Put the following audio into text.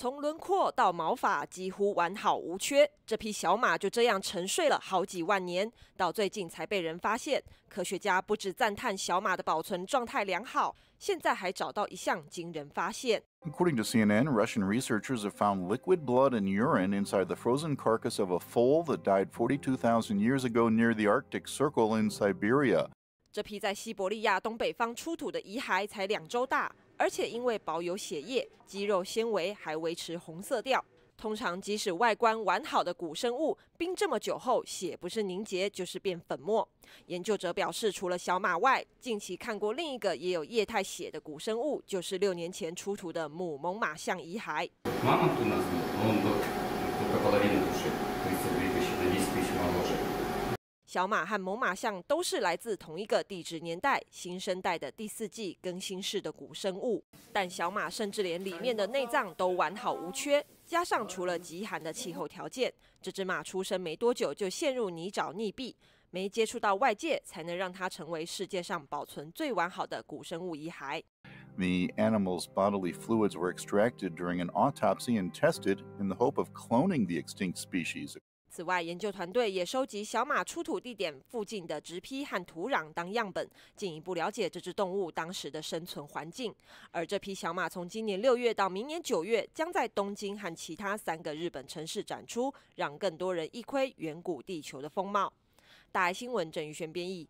从轮廓到毛发几乎完好无缺，这匹小马就这样沉睡了好几万年，到最近才被人发现。科学家不止赞叹小马的保存状态良好，现在还找到一项惊人发现。According to CNN, Russian researchers have found liquid blood and urine inside the frozen carcass of a foal that died 42,000 years ago near the Arctic Circle in Siberia. 这匹在西伯利亚东北方出土的遗骸才两周大。而且因为保有血液，肌肉纤维还维持红色调。通常，即使外观完好的古生物，冰这么久后，血不是凝结就是变粉末。研究者表示，除了小马外，近期看过另一个也有液态血的古生物，就是六年前出土的母猛犸象遗骸。小马和猛犸象都是来自同一个地质年代——新生代的第四纪更新世的古生物，但小马甚至连里面的内脏都完好无缺。加上除了极寒的气候条件，这只马出生没多久就陷入泥沼溺毙，没接触到外界，才能让它成为世界上保存最完好的古生物遗骸。The animal's bodily fluids were extracted during an autopsy and tested in the hope of cloning the extinct species. 此外，研究团队也收集小马出土地点附近的植坯和土壤当样本，进一步了解这只动物当时的生存环境。而这批小马从今年六月到明年九月，将在东京和其他三个日本城市展出，让更多人一窥远古地球的风貌。大爱新闻郑宇轩编译。